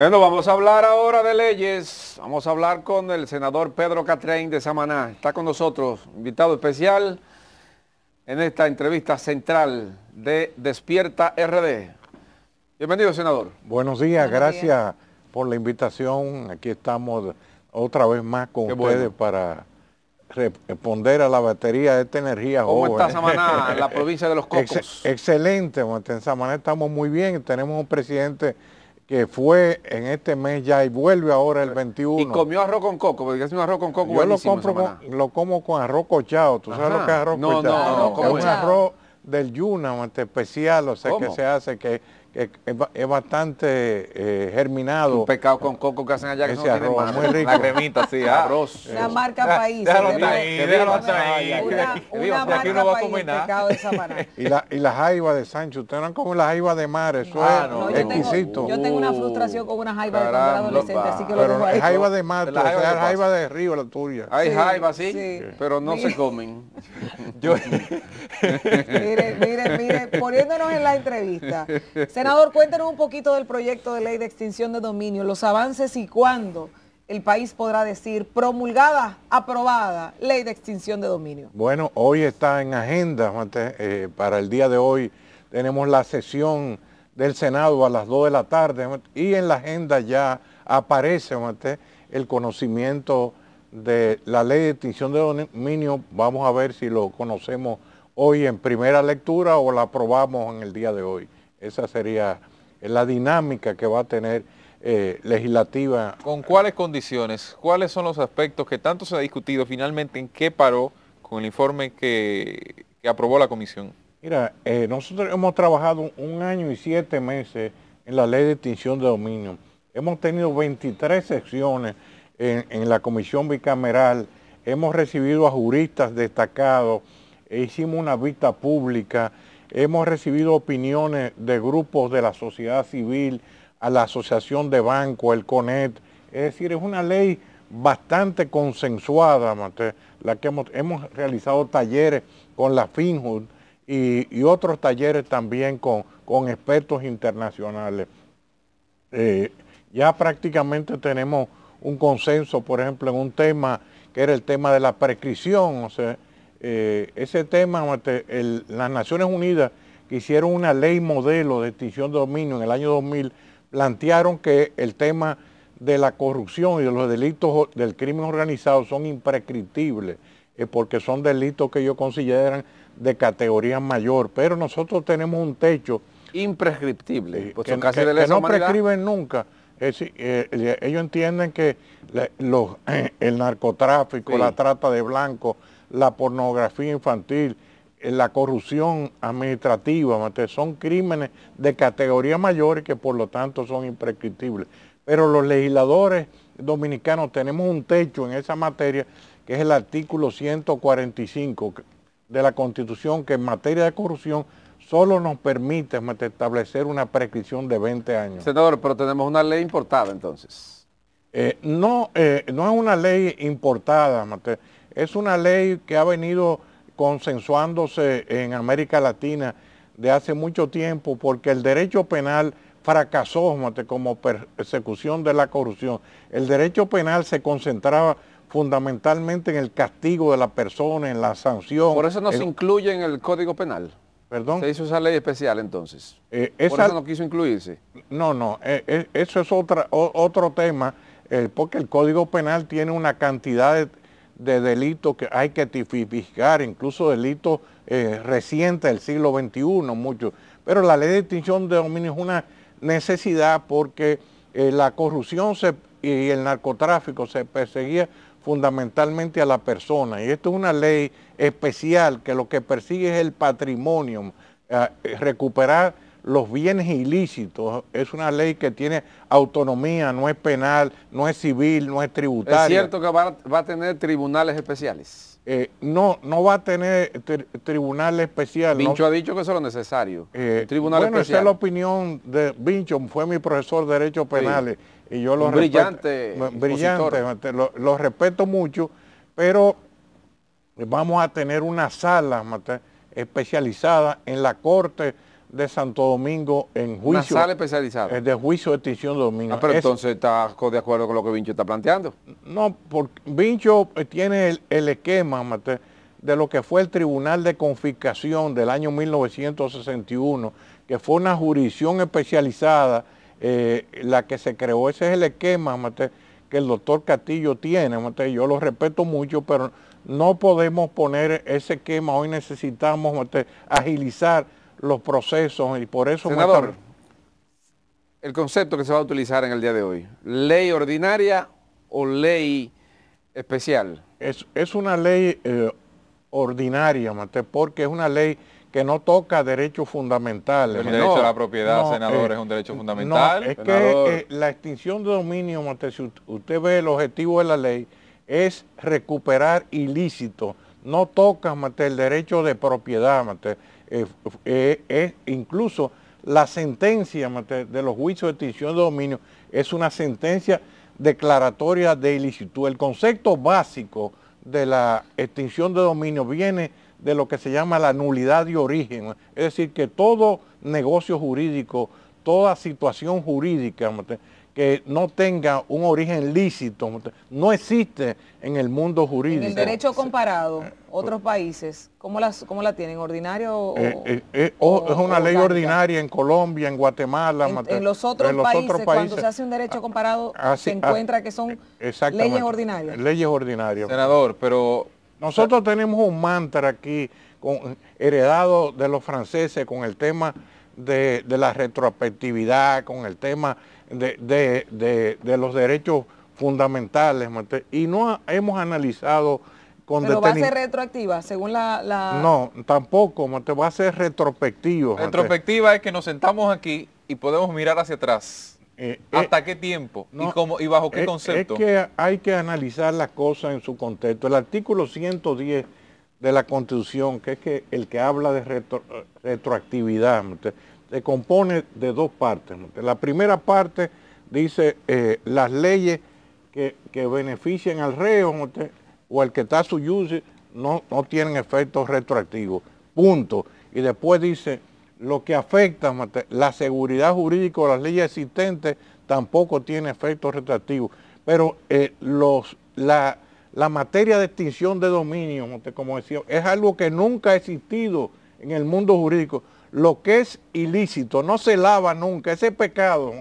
Bueno, vamos a hablar ahora de leyes. Vamos a hablar con el senador Pedro Catrén de Samaná. Está con nosotros, invitado especial en esta entrevista central de Despierta RD. Bienvenido, senador. Buenos días, gracias por la invitación. Aquí estamos otra vez más con ustedes para responder a la batería de esta energía ¿Cómo está Samaná, la provincia de los Cocos? excelente, en Samaná estamos muy bien. Tenemos un presidente que fue en este mes ya y vuelve ahora el 21. Y comió arroz con coco, porque es un arroz con coco Yo lo compro lo como con arroz cochado, ¿tú sabes lo que es arroz no, cochado? No, no, no, es un arroz del Yuna, este, especial, o sea, que se hace que es, bastante eh, germinado. Un pecado con coco que hacen allá que no tienen Muy rico. La cremita, sí, ah. arroz. La marca ah, país. Déjalo eh. ahí, ahí. Una, aquí no va a comer nada. Y la, y las jaiba de Sancho, ustedes no han comido la jaiba de mar, eso ah, es exquisito. Yo tengo, una uh, frustración con una jaiba de cuando adolescente, así que lo dejo ahí. jaiba de mar, la o sea, de de río, la tuya. Hay jaiba, sí, pero no se comen. mire, mire, mire, poniéndonos en la entrevista, Senador, cuéntenos un poquito del proyecto de ley de extinción de dominio, los avances y cuándo el país podrá decir promulgada, aprobada, ley de extinción de dominio. Bueno, hoy está en agenda, eh, para el día de hoy tenemos la sesión del Senado a las 2 de la tarde y en la agenda ya aparece el conocimiento de la ley de extinción de dominio. Vamos a ver si lo conocemos hoy en primera lectura o la aprobamos en el día de hoy. Esa sería la dinámica que va a tener eh, legislativa. ¿Con cuáles condiciones? ¿Cuáles son los aspectos que tanto se ha discutido finalmente en qué paró con el informe que, aprobó la comisión? Mira, eh, nosotros hemos trabajado un año y siete meses en la ley de extinción de dominio. Hemos tenido 23 secciones en, la comisión bicameral. Hemos recibido a juristas destacados. E hicimos una vista pública Hemos recibido opiniones de grupos de la sociedad civil, a la Asociación de Banco, el CONET. Es decir, es una ley bastante consensuada, la que hemos, realizado talleres con la FinHud y, otros talleres también con, con expertos internacionales. Eh, ya prácticamente tenemos un consenso, por ejemplo, en un tema que era el tema de la prescripción, o sea, eh, ese tema, las Naciones Unidas que hicieron una ley modelo de extinción de dominio en el año 2000, plantearon que el tema de la corrupción y de los delitos del crimen organizado son imprescriptibles, eh, porque son delitos que ellos consideran de categoría mayor, pero nosotros tenemos un techo. Imprescriptible, pues que no prescriben nunca eh, eh, ellos entienden que eh, el narcotráfico, la trata de blancos, la pornografía infantil, la corrupción administrativa, son crímenes de categoría mayor y que por lo tanto son imprescriptibles. Pero los legisladores dominicanos tenemos un techo en esa materia, que es el artículo 145 de la Constitución, que en materia de corrupción solo nos permite establecer una prescripción de 20 años. Senador, pero tenemos una ley importada entonces. Eh, no, eh, no es una ley importada, es una ley que ha venido consensuándose en América Latina de hace mucho tiempo porque el derecho penal fracasó como persecución de la corrupción. El derecho penal se concentraba fundamentalmente en el castigo de la persona, en la sanción. Por eso no se incluye en el Código Penal. Perdón. Se hizo esa ley especial entonces. Eh, Por eso no quiso incluirse. No, no, eh, eh, eso es otra, otro tema, porque el Código Penal tiene una cantidad de, delitos que hay que tipificar, incluso delitos recientes del siglo XXI, muchos. Pero la ley de extinción de dominio es una necesidad porque la corrupción se, y el narcotráfico se perseguía fundamentalmente a la persona. Y esto es una ley especial que lo que persigue es el patrimonio, eh, recuperar los bienes ilícitos. Es una ley que tiene autonomía, no es penal, no es civil, no es tributaria. ¿Es cierto que va, a tener tribunales especiales? Eh, no, no va a tener tribunales especiales. especial. Vincho ha dicho que eso es lo necesario. Eh, tribunal bueno, esa es la opinión de Vincho, fue mi profesor de Derecho Penales y yo brillante brillante, lo respeto mucho, pero vamos a tener una sala especializada en la corte de Santo Domingo en juicio. Una sala especializada. Eh, de juicio de extinción de domingo. Ah, pero entonces está de acuerdo con lo que Vincho está planteando. No, porque Vincho eh, tiene el, esquema de lo que fue el Tribunal de Confiscación del año 1961, que fue una jurisdicción especializada eh, la que se creó, ese es el esquema que el doctor Castillo tiene. yo lo respeto mucho, pero no podemos poner ese esquema. Hoy necesitamos agilizar los procesos y por eso... Senador, el concepto que se va a utilizar en el día de hoy, ley ordinaria o ley especial. Es, una ley eh, ordinaria, porque es una ley que no toca derechos fundamentales. El derecho a la propiedad, senador, eh, es un derecho fundamental. es que eh, la extinción de dominio, si usted ve el objetivo de la ley, es recuperar ilícito. No toca mate, el derecho de propiedad, mate, eh, incluso la sentencia de los juicios de extinción de dominio es una sentencia declaratoria de ilícito. El concepto básico de la extinción de dominio viene de lo que se llama la nulidad de origen. Es decir, que todo negocio jurídico, toda situación jurídica que no tenga un origen lícito, no existe en el mundo jurídico. En el derecho comparado, eh, pues otros países, ¿cómo, las, la tienen? ¿Ordinario o, eh, eh, Es una ley ordinaria en Colombia, en Guatemala. En, los, otros, países, cuando se hace un derecho ah, comparado, ah, se ah, encuentra que son leyes ordinarias. Leyes ordinarias. Senador, pero nosotros tenemos un mantra aquí heredado de los franceses con el tema de, la retrospectividad, con el tema de, los derechos fundamentales. Y no hemos analizado con Pero va a ser retroactiva, según la... No, tampoco, va a ser retrospectivo. Retrospectiva es que nos sentamos aquí y podemos mirar hacia atrás eh, eh, ¿Hasta qué tiempo? ¿Y, bajo qué eh, concepto? Es que hay que analizar las cosas en su contexto. El artículo 110 de la Constitución, que es que el que habla de retroactividad, se compone de dos partes. La primera parte dice las leyes que, que benefician al reo o al que está su no, no tienen efectos retroactivos. Punto. Y después dice lo que afecta la seguridad jurídica o las leyes existentes tampoco tiene efectos retractivos. Pero eh, los, la, la, materia de extinción de dominio, como decía, es algo que nunca ha existido en el mundo jurídico. Lo que es ilícito no se lava nunca, ese pecado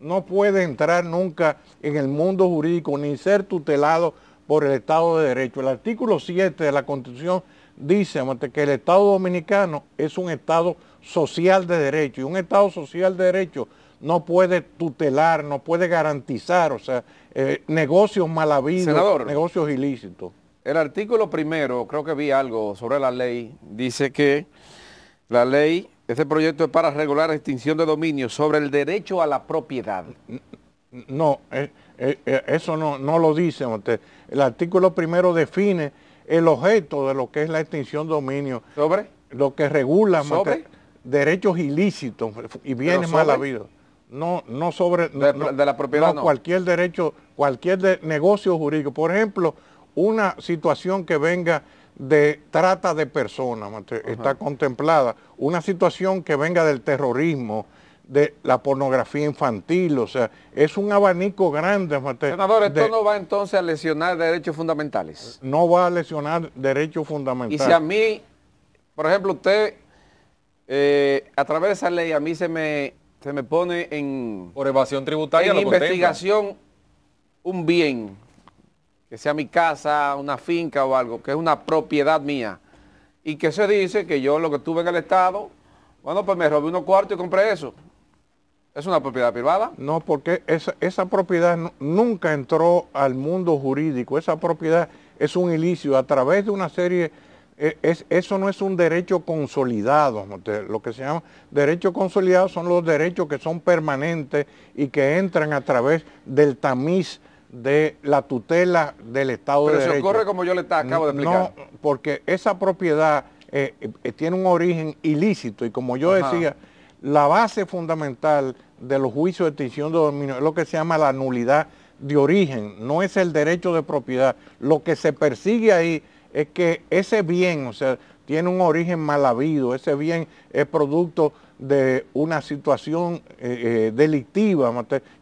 no puede entrar nunca en el mundo jurídico ni ser tutelado por el Estado de Derecho. El artículo 7 de la Constitución dice que el Estado dominicano es un Estado social de derecho. Y un Estado social de derecho no puede tutelar, no puede garantizar, o sea, eh, negocios mal negocios ilícitos. El artículo primero, creo que vi algo sobre la ley, dice que la ley, este proyecto es para regular la extinción de dominio sobre el derecho a la propiedad. No, eh, eh, eso no, lo dice usted. El artículo primero define el objeto de lo que es la extinción de dominio. ¿Sobre? Lo que regula. ¿Sobre? derechos ilícitos eh, y bienes mal habidos. No, no sobre de, la propiedad. No, cualquier derecho, cualquier negocio jurídico. Por ejemplo, una situación que venga de trata de personas, está contemplada. Una situación que venga del terrorismo, de la pornografía infantil, o sea, es un abanico grande. Senador, ¿esto no va entonces a lesionar derechos fundamentales? No va a lesionar derechos fundamentales. Y si a mí, por ejemplo, usted eh, a través de esa ley a mí se me, me pone en... tributaria. investigación un bien, que sea mi casa, una finca o algo, que es una propiedad mía. Y que se dice que yo lo que tuve en el Estado, bueno, pues me robé unos cuartos y compré eso. ¿Es una propiedad privada? No, porque esa, esa propiedad nunca entró al mundo jurídico. Esa propiedad es un ilicio a través de una serie e, eso no es un derecho consolidado. Lo que se llama derecho consolidado son los derechos que son permanentes y que entran a través del tamiz de la tutela del Estado de Derecho. Pero se ocurre como yo le acabo de explicar. No, porque esa propiedad eh, eh, tiene un origen ilícito y como yo decía, la base fundamental de los juicios de extinción de dominio es lo que se llama la nulidad de origen, no es el derecho de propiedad. Lo que se persigue ahí es que ese bien, o sea, tiene un origen mal habido, ese bien es producto de una situación eh, eh, delictiva,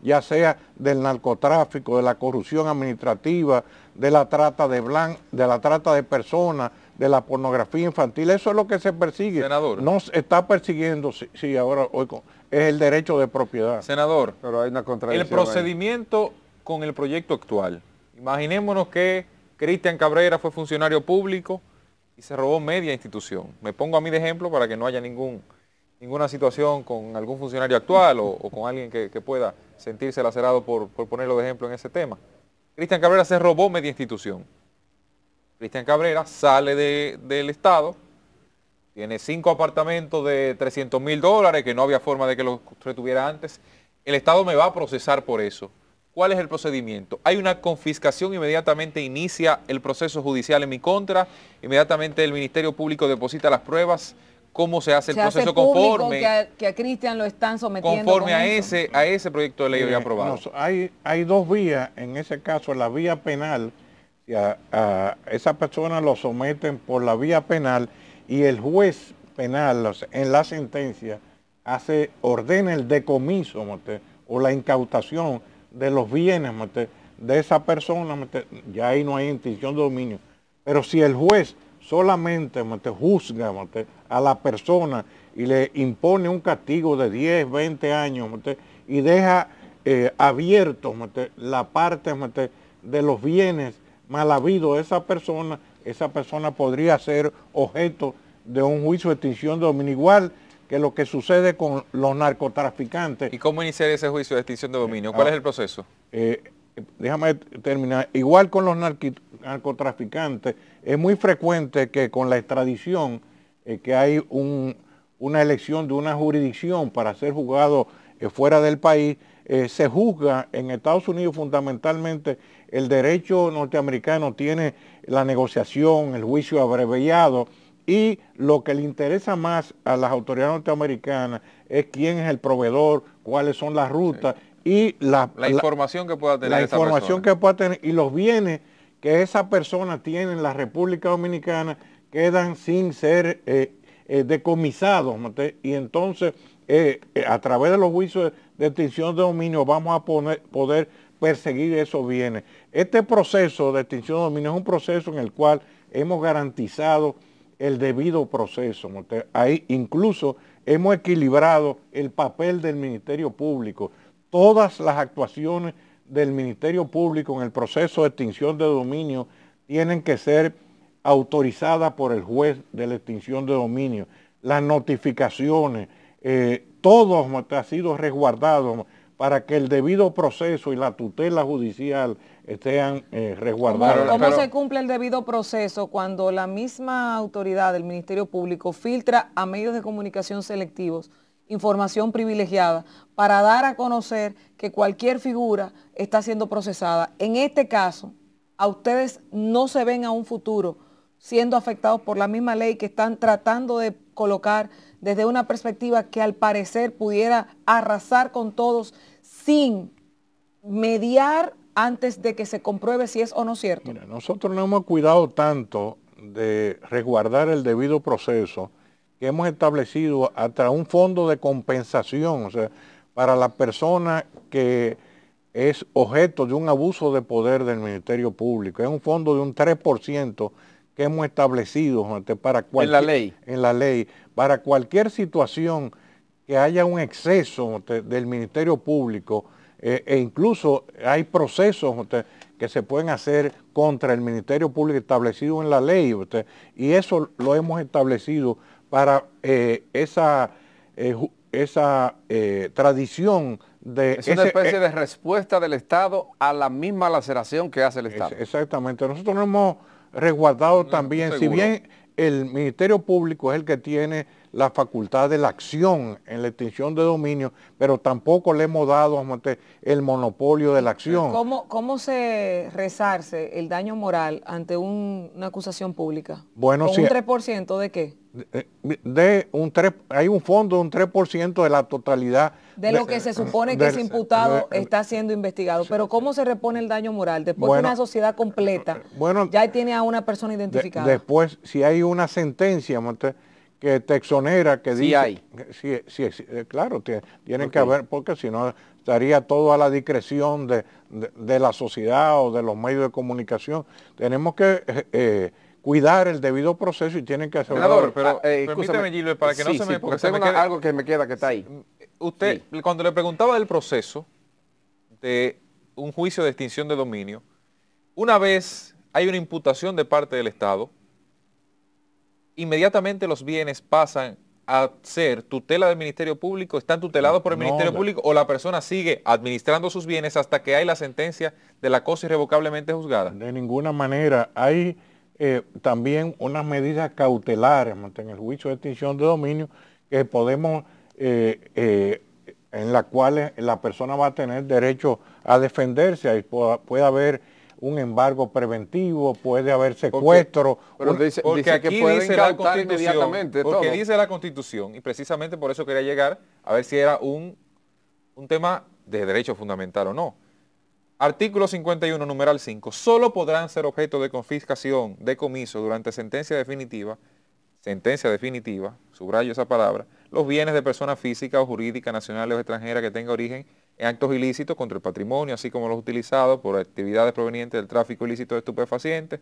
ya sea del narcotráfico, de la corrupción administrativa, de la trata de blan, de la trata de personas, de la pornografía infantil, eso es lo que se persigue. Senador. No está persiguiendo, sí, ahora hoy es el derecho de propiedad. Senador, pero hay una contradicción. El procedimiento con el proyecto actual. Imaginémonos que Cristian Cabrera fue funcionario público y se robó media institución. Me pongo a mí de ejemplo para que no haya ningún, ninguna situación con algún funcionario actual o, con alguien que, pueda sentirse lacerado por, ponerlo de ejemplo en ese tema. Cristian Cabrera se robó media institución. Cristian Cabrera sale del Estado, tiene cinco apartamentos de 300 mil dólares, que no había forma de que los retuviera antes. El Estado me va a procesar por eso. ¿Cuál es el procedimiento? Hay una confiscación, inmediatamente inicia el proceso judicial en mi contra, inmediatamente el Ministerio Público deposita las pruebas, cómo se hace el proceso conforme. Que a, Cristian lo están sometiendo. Conforme a, ese, a ese proyecto de ley ya eh, aprobado. hay, hay dos vías, en ese caso la vía penal, a, esa persona lo someten por la vía penal y el juez penal en la sentencia hace, ordena el decomiso o la incautación de los bienes de esa persona, ya ahí no hay intención de dominio. Pero si el juez solamente juzga a la persona y le impone un castigo de 10, 20 años y deja eh, abierto la parte de los bienes mal habido de esa persona, esa persona podría ser objeto de un juicio de extinción de dominio. Igual que lo que sucede con los narcotraficantes. ¿Y cómo iniciar ese juicio de extinción de dominio? ¿Cuál ah, es el proceso? Eh, déjame terminar. Igual con los narcotraficantes, es muy frecuente que con la extradición, eh, que hay una elección de una jurisdicción para ser juzgado eh, fuera del país, se juzga en Estados Unidos fundamentalmente el derecho norteamericano tiene la negociación, el juicio abreviado y lo que le interesa más a las autoridades norteamericanas es quién es el proveedor, cuáles son las rutas y la, información que pueda tener. La información que pueda tener y los bienes que esa persona tiene en la República Dominicana quedan sin ser eh, eh, decomisados. Y entonces, eh, a través de los juicios de extinción de dominio, vamos a poder perseguir esos bienes. Este proceso de extinción de dominio es un proceso en el cual hemos garantizado el debido proceso. Ahí incluso hemos equilibrado el papel del Ministerio Público. Todas las actuaciones del Ministerio Público en el proceso de extinción de dominio tienen que ser autorizadas por el juez de la extinción de dominio. Las notificaciones, eh, todo ha sido resguardado para que el debido proceso y la tutela judicial estén eh, resguardados. ¿Cómo, se cumple el debido proceso cuando la misma autoridad del Ministerio Público filtra a medios de comunicación selectivos información privilegiada para dar a conocer que cualquier figura está siendo procesada? En este caso, a ustedes no se ven a un futuro siendo afectados por la misma ley que están tratando de colocar desde una perspectiva que al parecer pudiera arrasar con todos sin mediar antes de que se compruebe si es o no cierto? nosotros no hemos cuidado tanto de resguardar el debido proceso que hemos establecido hasta un fondo de compensación o sea, para la persona que es objeto de un abuso de poder del Ministerio Público. Es un fondo de un 3% que hemos establecido este, para cualquier, la ley. En la ley, para cualquier situación que haya un exceso del Ministerio Público eh, e incluso hay procesos que se pueden hacer contra el Ministerio Público establecido en la ley usted, y eso lo hemos establecido para eh, esa, eh, esa tradición de... Es una especie de respuesta del Estado a la misma laceración que hace el Estado. exactamente, nosotros nos hemos resguardado también, si bien el Ministerio Público es el que tiene la facultad de la acción en la extinción de dominio, pero tampoco le hemos dado a el monopolio de la acción. ¿Cómo, cómo se rezarse el daño moral ante una acusación pública? un 3% de qué? De, un 3, hay un fondo de un 3% de la totalidad. De, lo que se eh, supone que es ese imputado está siendo investigado. Pero ¿cómo se repone el daño moral? Después de una sociedad completa, eh, bueno, ya tiene a una persona identificada. después, si hay una sentencia, que te exonera, que sí dice... Hay. sí, sí, eh, claro, tiene, tienen que haber, porque si no estaría todo a la discreción de, la sociedad o de los medios de comunicación. Tenemos que eh, eh, cuidar el debido proceso y tienen que Senador, pero ah, permíteme, Gilbert, para que no se me... Porque se algo que me queda que está ahí. Usted, cuando le preguntaba del proceso de un juicio de extinción de dominio, una vez hay una imputación de parte del Estado, inmediatamente los bienes pasan a ser tutela del Ministerio Público, están tutelados por el Ministerio Público o la persona sigue administrando sus bienes hasta que hay la sentencia de la cosa irrevocablemente juzgada? De ninguna manera. Hay eh, también unas medidas cautelares en el juicio de extinción de dominio que podemos, eh, eh, en las cuales la persona va a tener derecho a defenderse, y puede haber un embargo preventivo, puede haber secuestro. Porque, aquí que dice la constitución, porque dice la constitución, y precisamente por eso quería llegar a ver si era un, tema de derecho fundamental o no. Artículo 51, numeral 5. Solo podrán ser objeto de confiscación, de comiso durante sentencia definitiva, sentencia definitiva, subrayo esa palabra, los bienes de personas física o jurídica nacional o extranjera que tenga origen en actos ilícitos contra el patrimonio, así como los utilizados por actividades provenientes del tráfico ilícito de estupefacientes,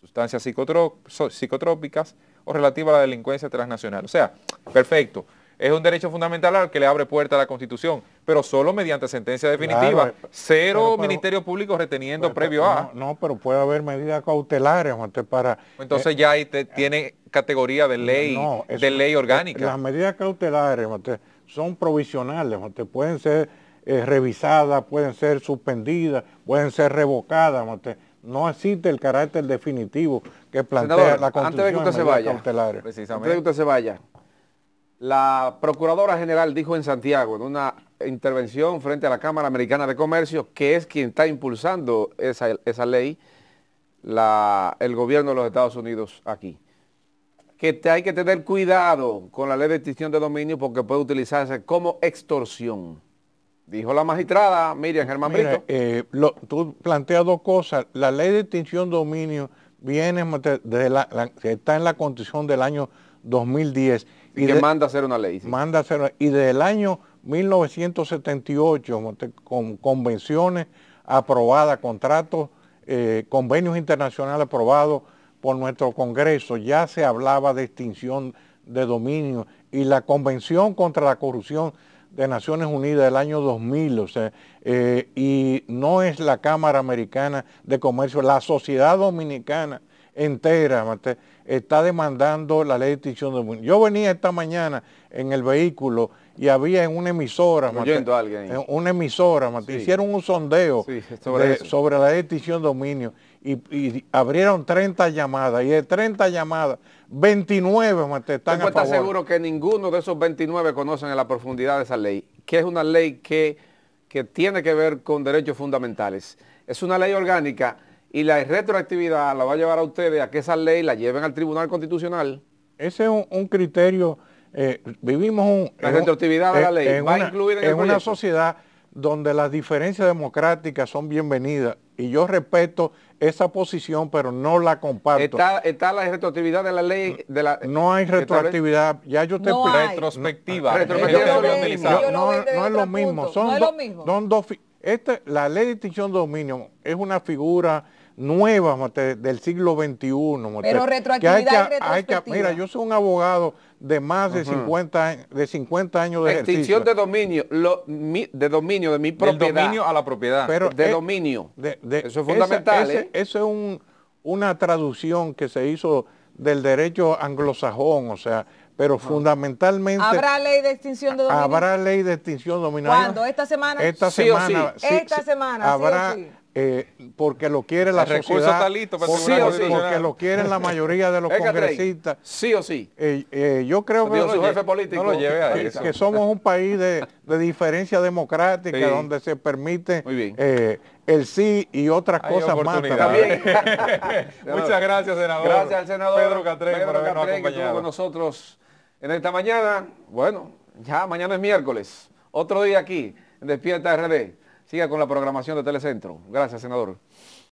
sustancias psicotrópicas o relativa a la delincuencia transnacional. O sea, perfecto. Es un derecho fundamental al que le abre puerta a la Constitución, pero solo mediante sentencia definitiva. Eh, cero Ministerio Público reteniendo pues, previo a. No, pero puede haber medidas cautelares, para. Pues entonces ya ahí eh, tiene categoría de ley, de ley orgánica. Las medidas cautelares, son provisionales, pueden ser eh, revisadas, pueden ser suspendidas, pueden ser revocadas. No existe el carácter definitivo que plantea la Constitución antes de que usted se vaya, Antes de que se vaya, la Procuradora General dijo en Santiago, en una intervención frente a la Cámara Americana de Comercio, que es quien está impulsando esa, esa ley, la, el gobierno de los Estados Unidos aquí. Que te, hay que tener cuidado con la ley de extinción de dominio porque puede utilizarse como extorsión dijo la magistrada Miriam Germán Brito. Eh, tú planteas dos cosas. La ley de extinción de dominio viene la, está en la constitución del año 2010. Y, demanda que hacer una ley. Y desde el Y del año 1978, con convenciones aprobadas, contratos, eh, convenios internacionales aprobados por nuestro Congreso, ya se hablaba de extinción de dominio y la Convención contra la Corrupción de Naciones Unidas del año 2000, o sea, eh, y no es la Cámara Americana de Comercio, la sociedad dominicana entera está demandando la ley de extinción de dominio. Yo venía esta mañana en el vehículo y había en una emisora, alguien. En una emisora, hicieron un sondeo sobre, la ley de extinción dominio y, y abrieron 30 llamadas y de 30 llamadas 29 te están a seguro que ninguno de esos 29 conocen en la profundidad de esa ley, que es una ley que, tiene que ver con derechos fundamentales. Es una ley orgánica y la retroactividad la va a llevar a ustedes a que esa ley la lleven al Tribunal Constitucional. Ese es un, criterio, eh, vivimos un... La retroactividad de la ley va a incluir en, una sociedad donde las diferencias democráticas son bienvenidas y yo respeto esa posición, pero no la comparto. Está, está la retroactividad de la ley. De la, no hay retroactividad. Ya yo te no retrospectiva. Ah, no, Es lo mismo. Este, la ley de distinción de dominio es una figura Nueva, del siglo XXI. Pero retroactividad mira, yo soy un abogado de más de, 50, de 50 años de Extinción de dominio, de dominio de mi propiedad. dominio a la propiedad. de dominio. eso es fundamental. eso ¿eh? es una traducción que se hizo del derecho anglosajón, o sea, pero ah. fundamentalmente... ¿Habrá ley de extinción de dominio? Habrá ley de extinción dominio? ¿Cuándo? ¿Esta semana? Esta sí semana. Sí. Esta sí, semana, habrá, eh, porque lo quiere la sociedad. listo para Porque lo quieren la mayoría de los congresistas. Sí o sí. Eh, eh, yo creo que, no que, somos un país de, diferencia democrática donde se permite el sí y otras cosas más. También. Muchas gracias, senador. Gracias al senador Pedro Catrén por habernos Que con nosotros en esta mañana. Bueno, ya mañana es miércoles. Otro día aquí en Despierta RD. Siga con la programación de Telecentro. Gracias, senador.